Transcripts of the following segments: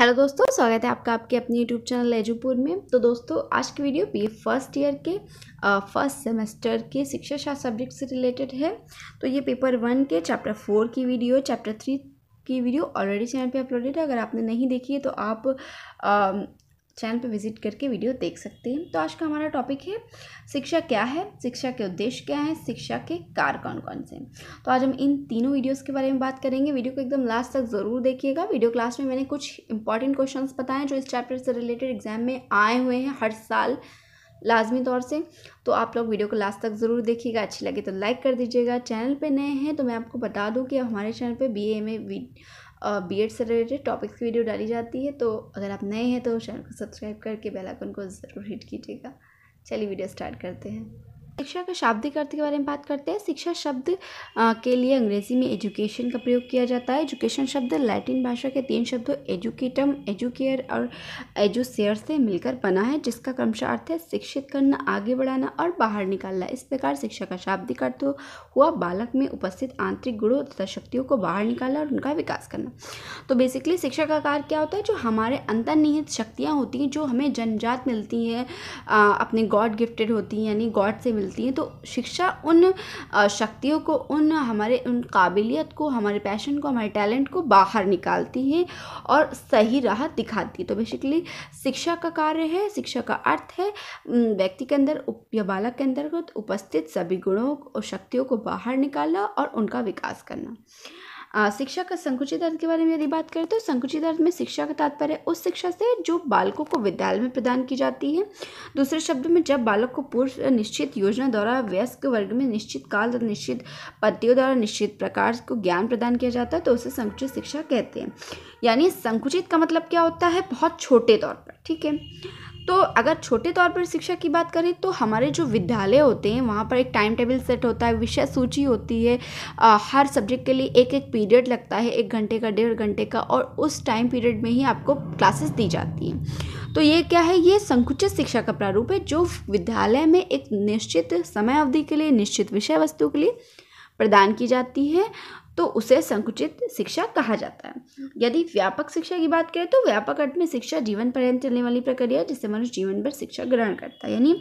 hello दोस्तों स्वागत है आपका आपके अपने यूट्यूब चैनल एजुपुर में तो दोस्तों आज की वीडियो ये फर्स्ट ईयर के फर्स्ट सेमेस्टर के शिक्षा शास्त्र सब्जेक्ट से रिलेटेड है तो ये पेपर वन के चैप्टर फोर की वीडियो चैप्टर थ्री की वीडियो ऑलरेडी चैनल पे अपलोडेड है अगर आपने नहीं देखी है तो आप चैनल पे विजिट करके वीडियो देख सकते हैं तो आज का हमारा टॉपिक है शिक्षा क्या है शिक्षा के उद्देश्य क्या है शिक्षा के कार कौन कौन से हैं तो आज हम इन तीनों वीडियोस के बारे में बात करेंगे वीडियो को एकदम लास्ट तक ज़रूर देखिएगा वीडियो क्लास में मैंने कुछ इंपॉर्टेंट क्वेश्चन बताए जो इस चैप्टर से रिलेटेड एग्जाम में आए हुए हैं हर साल लाजमी तौर से तो आप लोग वीडियो को लास्ट तक ज़रूर देखिएगा अच्छी लगे तो लाइक कर दीजिएगा चैनल पे नए हैं तो मैं आपको बता दूं कि हमारे चैनल पे बी ए बी एड से रिलेटेड टॉपिक्स की वीडियो डाली जाती है तो अगर आप नए हैं तो चैनल को सब्सक्राइब करके बेल आइकन को ज़रूर हिट कीजिएगा चलिए वीडियो स्टार्ट करते हैं शिक्षा का शाब्दिक अर्थ के बारे में बात करते हैं शिक्षा शब्द के लिए अंग्रेजी में एजुकेशन का प्रयोग किया जाता है एजुकेशन शब्द लैटिन भाषा के तीन शब्दों एजुकेटम एजुकेयर और एजुसेयर से मिलकर बना है जिसका क्रमशः अर्थ है शिक्षित करना आगे बढ़ाना और बाहर निकालना इस प्रकार शिक्षा का शाब्दिक अर्थ हुआ बालक में उपस्थित आंतरिक गुणों तथा शक्तियों को बाहर निकालना और उनका विकास करना तो बेसिकली शिक्षा का कार्य क्या होता है जो हमारे अंतर्निहित शक्तियाँ होती हैं जो हमें जनजात मिलती हैं अपने गॉड गिफ्टेड होती हैं यानी गॉड से मिलती मिलती हैं तो शिक्षा उन शक्तियों को उन हमारे उन काबिलियत को हमारे पैशन को हमारे टैलेंट को बाहर निकालती है और सही राह दिखाती है तो बेसिकली शिक्षा का कार्य है शिक्षा का अर्थ है व्यक्ति के अंदर या बालक के अंतर्गत तो उपस्थित सभी गुणों और शक्तियों को बाहर निकालना और उनका विकास करना शिक्षा का संकुचित अर्थ के बारे में यदि बात करें तो संकुचित अर्थ में शिक्षा का तात्पर्य उस शिक्षा से जो बालकों को विद्यालय में प्रदान की जाती है दूसरे शब्द में जब बालक को पूर्व निश्चित योजना द्वारा वयस्क वर्ग में निश्चित काल और निश्चित पद्धतियों द्वारा निश्चित प्रकार को ज्ञान प्रदान किया जाता है तो उसे संकुचित शिक्षा कहते हैं यानी संकुचित का मतलब क्या होता है बहुत छोटे तौर पर ठीक है तो अगर छोटे तौर पर शिक्षा की बात करें तो हमारे जो विद्यालय होते हैं वहाँ पर एक टाइम टेबल सेट होता है विषय सूची होती है आ, हर सब्जेक्ट के लिए एक एक पीरियड लगता है एक घंटे का डेढ़ घंटे का और उस टाइम पीरियड में ही आपको क्लासेस दी जाती हैं तो ये क्या है ये संकुचित शिक्षा का प्रारूप है जो विद्यालय में एक निश्चित समय अवधि के लिए निश्चित विषय वस्तु के लिए प्रदान की जाती है तो उसे संकुचित शिक्षा कहा जाता है यदि व्यापक शिक्षा की बात करें तो व्यापक अर्थ में शिक्षा जीवन पर्यंत चलने वाली प्रक्रिया जिससे मनुष्य जीवन भर शिक्षा ग्रहण करता है यानी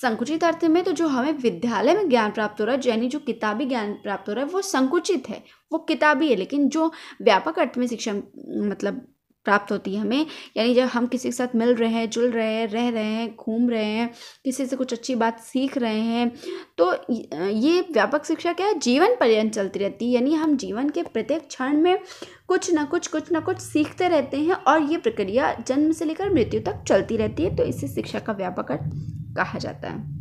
संकुचित अर्थ में तो जो हमें विद्यालय में ज्ञान प्राप्त हो रहा है यानी जो किताबी ज्ञान प्राप्त हो रहा है वो संकुचित है वो किताबी है लेकिन जो व्यापक अर्थ में शिक्षा मतलब प्राप्त होती है हमें यानी जब हम किसी के साथ मिल रहे हैं जुल रहे हैं रह रहे हैं घूम रहे हैं किसी से कुछ अच्छी बात सीख रहे हैं तो ये व्यापक शिक्षा क्या है जीवन पर्यंत चलती रहती है यानी हम जीवन के प्रत्येक क्षण में कुछ ना कुछ कुछ ना कुछ सीखते रहते हैं और ये प्रक्रिया जन्म से लेकर मृत्यु तक चलती रहती है तो इसे शिक्षा का व्यापक अर्थ कहा जाता है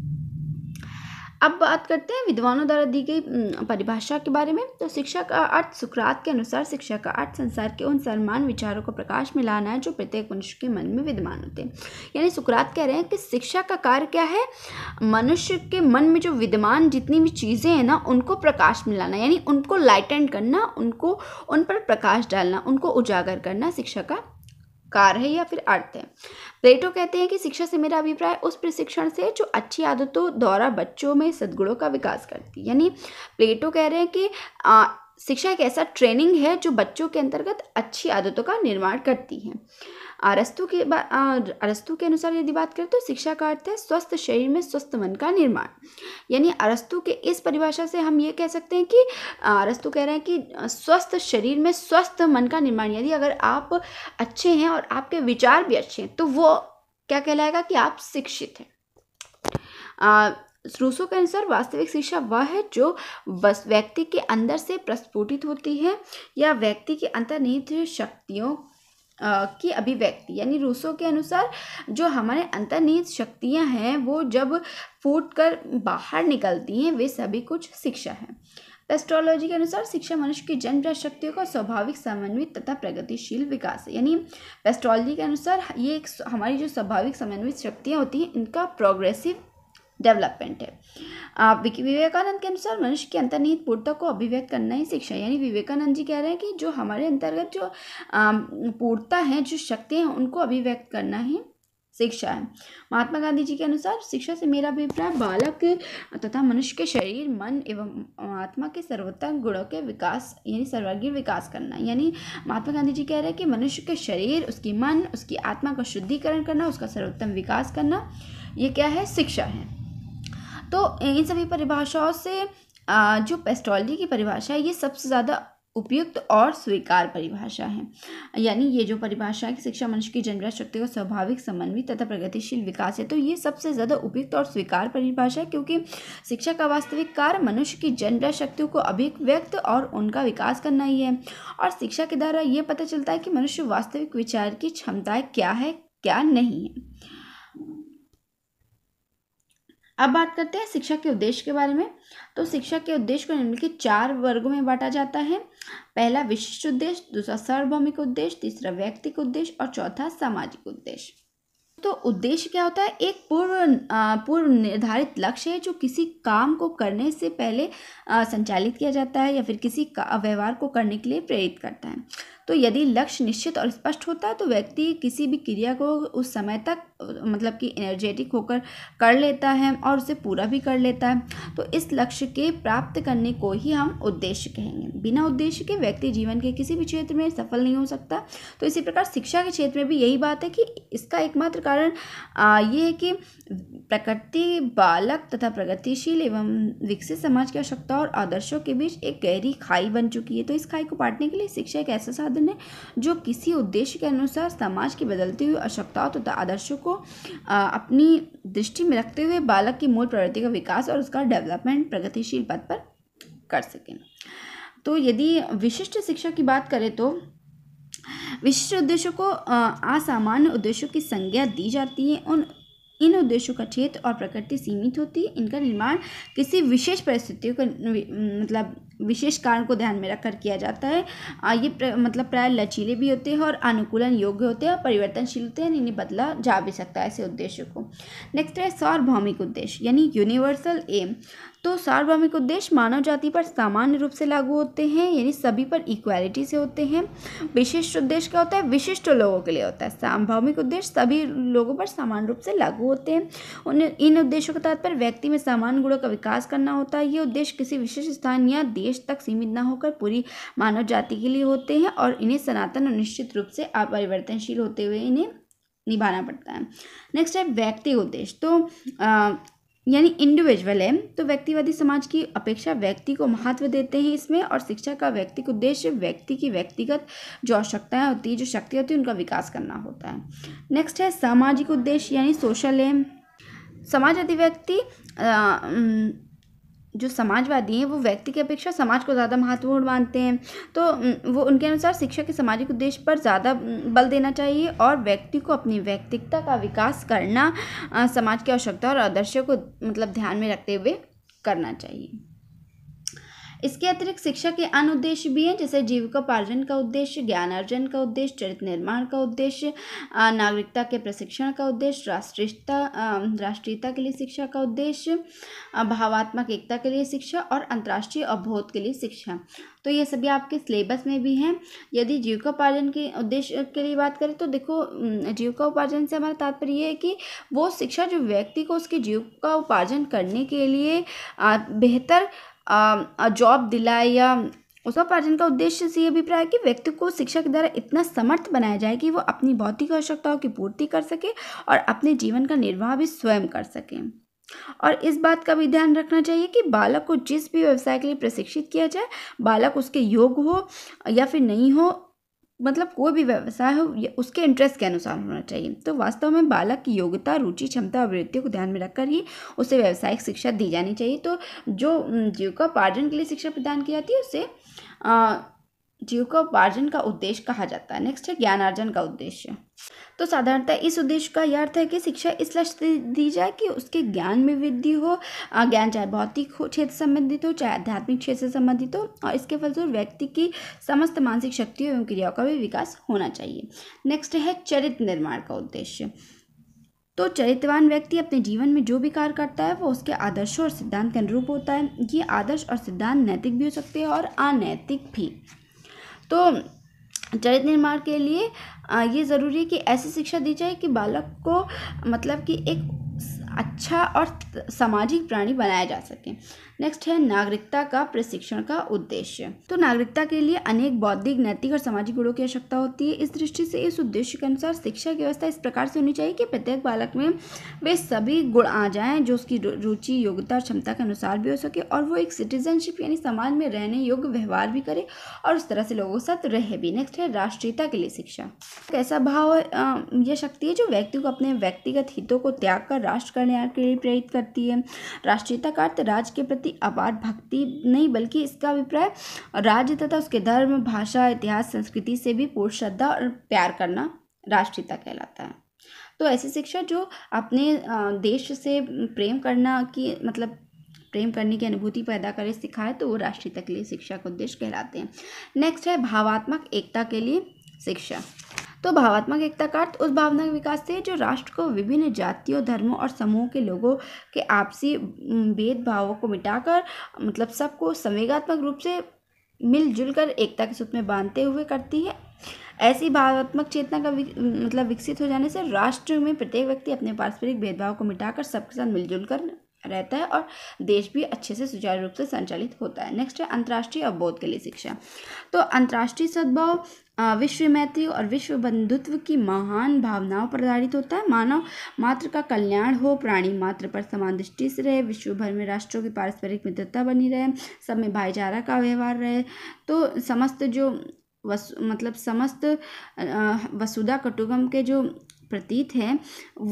अब बात करते हैं विद्वानों द्वारा दी गई परिभाषा के बारे में तो शिक्षा का अर्थ सुकरात के अनुसार शिक्षा का अर्थ संसार के उन सलमान विचारों को प्रकाश में लाना है जो प्रत्येक मनुष्य के मन में विद्यमान होते हैं यानी सुकरात कह रहे हैं कि शिक्षा का कार्य क्या है मनुष्य के मन में जो विद्यमान जितनी भी चीज़ें हैं ना उनको प्रकाश में लाना यानी उनको लाइटेंड करना उनको उन पर प्रकाश डालना उनको उजागर करना शिक्षा का कार है या फिर अर्थ है प्लेटो कहते हैं कि शिक्षा से मेरा अभिप्राय उस प्रशिक्षण से जो अच्छी आदतों द्वारा बच्चों में सद्गुणों का विकास करती है यानी प्लेटो कह रहे हैं कि आ, शिक्षा एक ऐसा ट्रेनिंग है जो बच्चों के अंतर्गत अच्छी आदतों का निर्माण करती है अरस्तु के अरस्तु के अनुसार यदि बात करें तो शिक्षा का अर्थ है स्वस्थ शरीर में स्वस्थ मन का निर्माण यानी अरस्तु के इस परिभाषा से हम ये कह सकते हैं कि अरस्तु कह रहे हैं कि स्वस्थ शरीर में स्वस्थ मन का निर्माण यदि अगर आप अच्छे हैं और आपके विचार भी अच्छे हैं तो वो क्या कहलाएगा कि आप शिक्षित हैं रूसो के अनुसार वास्तविक शिक्षा वह है जो बस व्यक्ति के अंदर से प्रस्फुटित होती है या व्यक्ति के अंतर्निहित शक्तियों की अभिव्यक्ति यानी रूसो के अनुसार जो हमारे अंतर्निहित शक्तियाँ हैं वो जब फूट कर बाहर निकलती हैं वे सभी कुछ शिक्षा है पेस्ट्रोलॉजी के अनुसार शिक्षा मनुष्य की जन्म शक्तियों का स्वाभाविक समन्वित तथा प्रगतिशील विकास है यानी पेस्ट्रोलॉजी के अनुसार ये एक हमारी जो स्वाभाविक समन्वित शक्तियाँ होती हैं इनका प्रोग्रेसिव डेवलपमेंट है विवेकानंद के अनुसार मनुष्य की अंतर्निहित पूर्णता को अभिव्यक्त करना ही शिक्षा यानी विवेकानंद जी कह रहे हैं कि जो हमारे अंतर्गत जो पूर्णता है जो शक्ति है उनको अभिव्यक्त करना ही शिक्षा है महात्मा गांधी जी के अनुसार शिक्षा से मेरा अभिप्राय बालक तथा मनुष्य के शरीर मन एवं आत्मा के सर्वोत्तम गुणों के विकास यानी सर्वांगीण विकास करना यानी महात्मा गांधी जी कह रहे हैं कि मनुष्य के शरीर उसकी मन उसकी आत्मा का शुद्धिकरण करना उसका सर्वोत्तम विकास करना ये क्या है शिक्षा है तो इन सभी परिभाषाओं से जो पेस्ट्रॉलॉजी की परिभाषा है ये सबसे ज़्यादा उपयुक्त और स्वीकार परिभाषा है यानी ये जो परिभाषा है कि शिक्षा मनुष्य की जनरल शक्ति का स्वाभाविक समन्वित तथा प्रगतिशील विकास है तो ये सबसे ज़्यादा उपयुक्त और स्वीकार परिभाषा है क्योंकि शिक्षा का वास्तविक कार्य मनुष्य की जनरल शक्तियों को अभिव्यक्त और उनका विकास करना ही है और शिक्षा के द्वारा ये पता चलता है कि मनुष्य वास्तविक विचार की क्षमताएँ क्या है क्या नहीं है अब बात करते हैं शिक्षा के उद्देश्य के बारे में तो शिक्षा के उद्देश्य को निम्नलिखित चार वर्गों में बांटा जाता है पहला विशिष्ट उद्देश्य दूसरा सार्वभौमिक उद्देश्य तीसरा व्यक्तिक उद्देश्य और चौथा सामाजिक उद्देश्य तो उद्देश्य क्या होता है एक पूर्व पूर्व निर्धारित लक्ष्य है जो किसी काम को करने से पहले संचालित किया जाता है या फिर किसी व्यवहार को करने के लिए प्रेरित करता है तो यदि लक्ष्य निश्चित और स्पष्ट होता है तो व्यक्ति किसी भी क्रिया को उस समय तक मतलब कि एनर्जेटिक होकर कर लेता है और उसे पूरा भी कर लेता है तो इस लक्ष्य के प्राप्त करने को ही हम उद्देश्य कहेंगे बिना उद्देश्य के व्यक्ति जीवन के किसी भी क्षेत्र में सफल नहीं हो सकता तो इसी प्रकार शिक्षा के क्षेत्र में भी यही बात है कि इसका एकमात्र कारण ये है कि प्रकृति बालक तथा प्रगतिशील एवं विकसित समाज की आवश्यकता और आदर्शों के बीच एक गहरी खाई बन चुकी है तो इस खाई को पाटने के लिए शिक्षा एक ऐसा साधन है जो किसी उद्देश्य के अनुसार समाज की बदलती हुई आवश्यकताओं तथा आदर्शों को अपनी दृष्टि में रखते हुए बालक की मूल प्रवृत्ति का विकास और उसका डेवलपमेंट प्रगतिशील पद पर कर सकें तो यदि विशिष्ट शिक्षा की बात करें तो विशिष्ट उद्देश्यों को असामान्य उद्देश्यों की संज्ञा दी जाती है उन इन उद्देश्यों का क्षेत्र और प्रकृति सीमित होती है इनका निर्माण किसी विशेष परिस्थितियों का मतलब विशेष कारण को ध्यान में रखकर किया जाता है ये प्र, मतलब प्राय लचीले भी होते हैं और अनुकूलन योग्य होते हैं और परिवर्तनशील होते हैं इन्हें बदला जा भी सकता है ऐसे उद्देश्यों को नेक्स्ट है सार्वभौमिक उद्देश्य यानी यूनिवर्सल एम तो सार्वभौमिक उद्देश्य मानव जाति पर सामान्य रूप से लागू होते हैं यानी सभी पर इक्वालिटी से होते हैं विशिष्ट उद्देश्य क्या होता है विशिष्ट लोगों के लिए होता है सार्वभौमिक उद्देश्य सभी लोगों पर समान रूप से लागू होते हैं उन इन उद्देश्यों के तहत पर व्यक्ति में समान गुणों का विकास करना होता है ये उद्देश्य किसी विशिष्ट स्थान या देश तक सीमित न होकर पूरी मानव जाति के लिए होते हैं और इन्हें सनातन और निश्चित रूप से अपरिवर्तनशील होते हुए इन्हें निभाना पड़ता है नेक्स्ट है व्यक्ति उद्देश्य तो आ, यानी इंडिविजुअल है तो व्यक्तिवादी समाज की अपेक्षा व्यक्ति को महत्व देते हैं इसमें और शिक्षा का व्यक्तिक उद्देश्य व्यक्ति की व्यक्तिगत जो आवश्यकताएं होती है जो शक्ति होती है उनका विकास करना होता है नेक्स्ट है सामाजिक उद्देश्य यानी सोशल है समाज अधिव्यक्ति जो समाजवादी हैं वो व्यक्ति की अपेक्षा समाज को ज़्यादा महत्वपूर्ण मानते हैं तो वो उनके अनुसार शिक्षा के सामाजिक उद्देश्य पर ज़्यादा बल देना चाहिए और व्यक्ति को अपनी व्यक्तिकता का विकास करना समाज की आवश्यकता और आदर्शों को मतलब ध्यान में रखते हुए करना चाहिए इसके अतिरिक्त शिक्षा के अन्य उद्देश्य भी हैं जैसे जीविका पालन का उद्देश्य ज्ञान अर्जन का उद्देश्य चरित्र निर्माण का उद्देश्य नागरिकता के प्रशिक्षण का उद्देश्य राष्ट्रीयता राष्ट्रीयता के लिए शिक्षा का उद्देश्य भावात्मक एकता के लिए शिक्षा और अंतर्राष्ट्रीय अवबोध के लिए शिक्षा तो ये सभी आपके सिलेबस में भी हैं यदि जीविका उपार्जन के उद्देश्य के लिए बात करें तो देखो जीविका उपार्जन से हमारा तात्पर्य ये है कि वो शिक्षा जो व्यक्ति को उसके जीविका उपार्जन करने के लिए बेहतर जॉब दिलाए या उस उपार्जन का उद्देश्य से ये अभिप्राय है कि व्यक्ति को शिक्षा के द्वारा इतना समर्थ बनाया जाए कि वो अपनी भौतिक आवश्यकताओं की पूर्ति कर सके और अपने जीवन का निर्वाह भी स्वयं कर सके और इस बात का भी ध्यान रखना चाहिए कि बालक को जिस भी व्यवसाय के लिए प्रशिक्षित किया जाए बालक उसके योग्य हो या फिर नहीं हो मतलब कोई भी व्यवसाय हो उसके इंटरेस्ट के अनुसार होना चाहिए तो वास्तव में बालक की योग्यता रुचि क्षमता और वृद्धि को ध्यान में रखकर ही उसे व्यावसायिक शिक्षा दी जानी चाहिए तो जो जीविका पार्जन के लिए शिक्षा प्रदान की जाती है उसे जीव का उद्देश्य कहा जाता है नेक्स्ट है ज्ञानार्जन का उद्देश्य तो साधारणतः इस उद्देश्य का यह अर्थ है कि शिक्षा इस लक्ष्य दी जाए कि उसके ज्ञान में वृद्धि हो ज्ञान चाहे भौतिक हो क्षेत्र संबंधित हो चाहे आध्यात्मिक क्षेत्र से संबंधित हो और इसके फलस्वरूप व्यक्ति की समस्त मानसिक शक्तियों एवं क्रियाओं का भी विकास होना चाहिए नेक्स्ट है चरित्र निर्माण का उद्देश्य तो चरित्रवान व्यक्ति अपने जीवन में जो भी कार्य करता है वो उसके आदर्शों और सिद्धांत के अनुरूप होता है ये आदर्श और सिद्धांत नैतिक भी हो सकते हैं और अनैतिक भी तो चरित्र निर्माण के लिए ये ज़रूरी है कि ऐसी शिक्षा दी जाए कि बालक को मतलब कि एक अच्छा और सामाजिक प्राणी बनाया जा सके नेक्स्ट है नागरिकता का प्रशिक्षण का उद्देश्य तो नागरिकता के लिए अनेक बौद्धिक नैतिक और सामाजिक गुणों की आवश्यकता होती है इस दृष्टि से इस उद्देश्य के अनुसार शिक्षा की व्यवस्था इस प्रकार से होनी चाहिए कि प्रत्येक बालक में वे सभी गुण आ जाएं जो उसकी रुचि योग्यता और क्षमता के अनुसार भी हो सके और वो एक सिटीजनशिप यानी समाज में रहने योग्य व्यवहार भी करे और उस तरह से लोगों के साथ रहे भी नेक्स्ट है राष्ट्रीयता के लिए शिक्षा कैसा भाव यह शक्ति है जो व्यक्ति को अपने व्यक्तिगत हितों को त्याग कर राष्ट्र कल्याण के लिए प्रेरित करती है राष्ट्रीयता का अर्थ राज्य के प्रति अपार भक्ति नहीं बल्कि इसका अभिप्राय राज्य तथा उसके धर्म भाषा इतिहास संस्कृति से भी पूर्ण श्रद्धा और प्यार करना राष्ट्रीयता कहलाता है तो ऐसी शिक्षा जो अपने देश से प्रेम करना की मतलब प्रेम करने की अनुभूति पैदा करे सिखाए तो वो राष्ट्रीय तक लिए शिक्षा का उद्देश्य कहलाते हैं नेक्स्ट है भावात्मक एकता के लिए शिक्षा तो भावात्मक एकता का अर्थ उस भावना का विकास से जो राष्ट्र को विभिन्न जातियों धर्मों और समूहों के लोगों के आपसी भेदभावों को मिटाकर मतलब सबको संवेगात्मक रूप से मिलजुल कर एकता के सूत्र में बांधते हुए करती है ऐसी भावात्मक चेतना का विक, मतलब विकसित हो जाने से राष्ट्र में प्रत्येक व्यक्ति अपने पारस्परिक भेदभाव को मिटाकर सबके साथ मिलजुल कर रहता है और देश भी अच्छे से सुचारू रूप से संचालित होता है नेक्स्ट है अंतर्राष्ट्रीय अवबोध के लिए शिक्षा तो अंतर्राष्ट्रीय सद्भाव विश्व मैत्री और विश्व बंधुत्व की महान भावनाओं पर आधारित होता है मानव मात्र का कल्याण हो प्राणी मात्र पर समान दृष्टि से रहे विश्व भर में राष्ट्रों की पारस्परिक मित्रता बनी रहे सब में भाईचारा का व्यवहार रहे तो समस्त जो वसु मतलब समस्त वसुधा कटुगम के जो प्रतीत है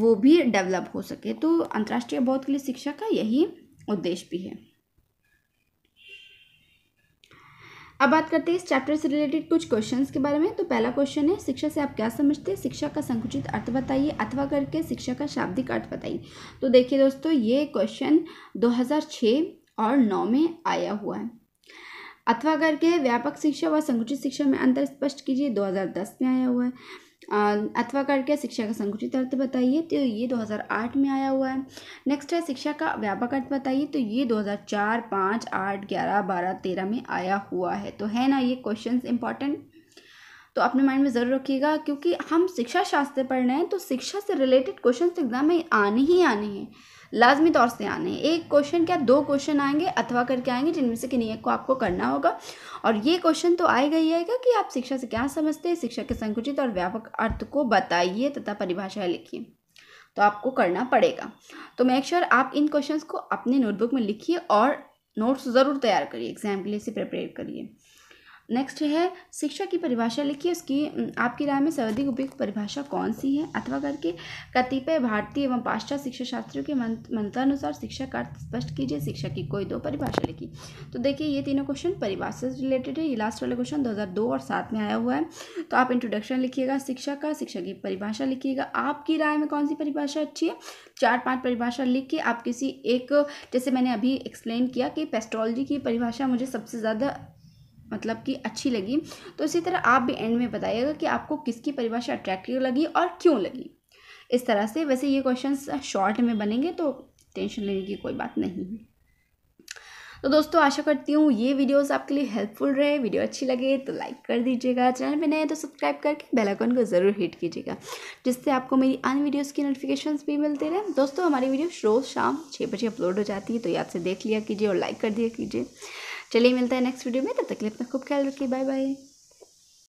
वो भी डेवलप हो सके तो अंतर्राष्ट्रीय बौद्ध के लिए शिक्षा का यही उद्देश्य भी है अब बात करते हैं इस चैप्टर से रिलेटेड कुछ क्वेश्चंस के बारे में तो पहला क्वेश्चन है शिक्षा से आप क्या समझते हैं शिक्षा का संकुचित अर्थ बताइए अथवा करके शिक्षा का शाब्दिक अर्थ बताइए तो देखिए दोस्तों ये क्वेश्चन 2006 और 9 में आया हुआ है अथवा करके व्यापक शिक्षा व संकुचित शिक्षा में अंतर स्पष्ट कीजिए दो में आया हुआ है अथवा करके शिक्षा का संकुचित अर्थ बताइए तो ये 2008 में आया हुआ है नेक्स्ट है शिक्षा का व्यापक अर्थ बताइए तो ये 2004 5 8 11 12 13 में आया हुआ है तो है ना ये क्वेश्चंस इंपॉर्टेंट तो अपने माइंड में ज़रूर रखिएगा क्योंकि हम शिक्षा शास्त्र पढ़ रहे हैं तो शिक्षा से रिलेटेड क्वेश्चन एग्ज़ाम में आने ही आने हैं लाजमी तौर से आने हैं एक क्वेश्चन क्या दो क्वेश्चन आएंगे अथवा करके आएंगे जिनमें से किन्हीं एक को आपको करना होगा और ये क्वेश्चन तो आएगा ही आएगा कि आप शिक्षा से क्या समझते हैं शिक्षा के संकुचित और व्यापक अर्थ को बताइए तथा परिभाषा लिखिए तो आपको करना पड़ेगा तो मेक श्योर आप इन क्वेश्चन को अपने नोटबुक में लिखिए और नोट्स ज़रूर तैयार करिए एग्जाम के लिए इसे प्रिपेयर करिए नेक्स्ट है शिक्षा की परिभाषा लिखिए उसकी आपकी राय में सर्वाधिक उपयुक्त परिभाषा कौन सी है अथवा करके कतिपय भारतीय एवं पाश्चात्य शिक्षा शास्त्रियों के मंत्रानुसार शिक्षा का अर्थ स्पष्ट कीजिए शिक्षा की कोई दो परिभाषा लिखी तो देखिए ये तीनों क्वेश्चन परिभाषा से रिलेटेड है ये लास्ट वाला क्वेश्चन दो और सात में आया हुआ है तो आप इंट्रोडक्शन लिखिएगा शिक्षा का शिक्षा की परिभाषा लिखिएगा आपकी राय में कौन सी परिभाषा अच्छी है चार पाँच परिभाषा लिख के आप किसी एक जैसे मैंने अभी एक्सप्लेन किया कि पेस्ट्रोलॉजी की परिभाषा मुझे सबसे ज़्यादा मतलब कि अच्छी लगी तो इसी तरह आप भी एंड में बताइएगा कि आपको किसकी परिभाषा अट्रैक्टिव लगी और क्यों लगी इस तरह से वैसे ये क्वेश्चन शॉर्ट में बनेंगे तो टेंशन लेने की कोई बात नहीं है तो दोस्तों आशा करती हूँ ये वीडियोस आपके लिए हेल्पफुल रहे वीडियो अच्छी लगे तो लाइक कर दीजिएगा चैनल पर नए तो सब्सक्राइब करके बेल आइकन को ज़रूर हिट कीजिएगा जिससे आपको मेरी अन्य वीडियोस की नोटिफिकेशन भी मिलते रहे दोस्तों हमारी वीडियो रोज़ शाम छः बजे अपलोड हो जाती है तो याद से देख लिया कीजिए और लाइक कर दिया कीजिए चलिए मिलता है नेक्स्ट वीडियो में तब तक लिए अपना खूब ख्याल रखिए बाय बाय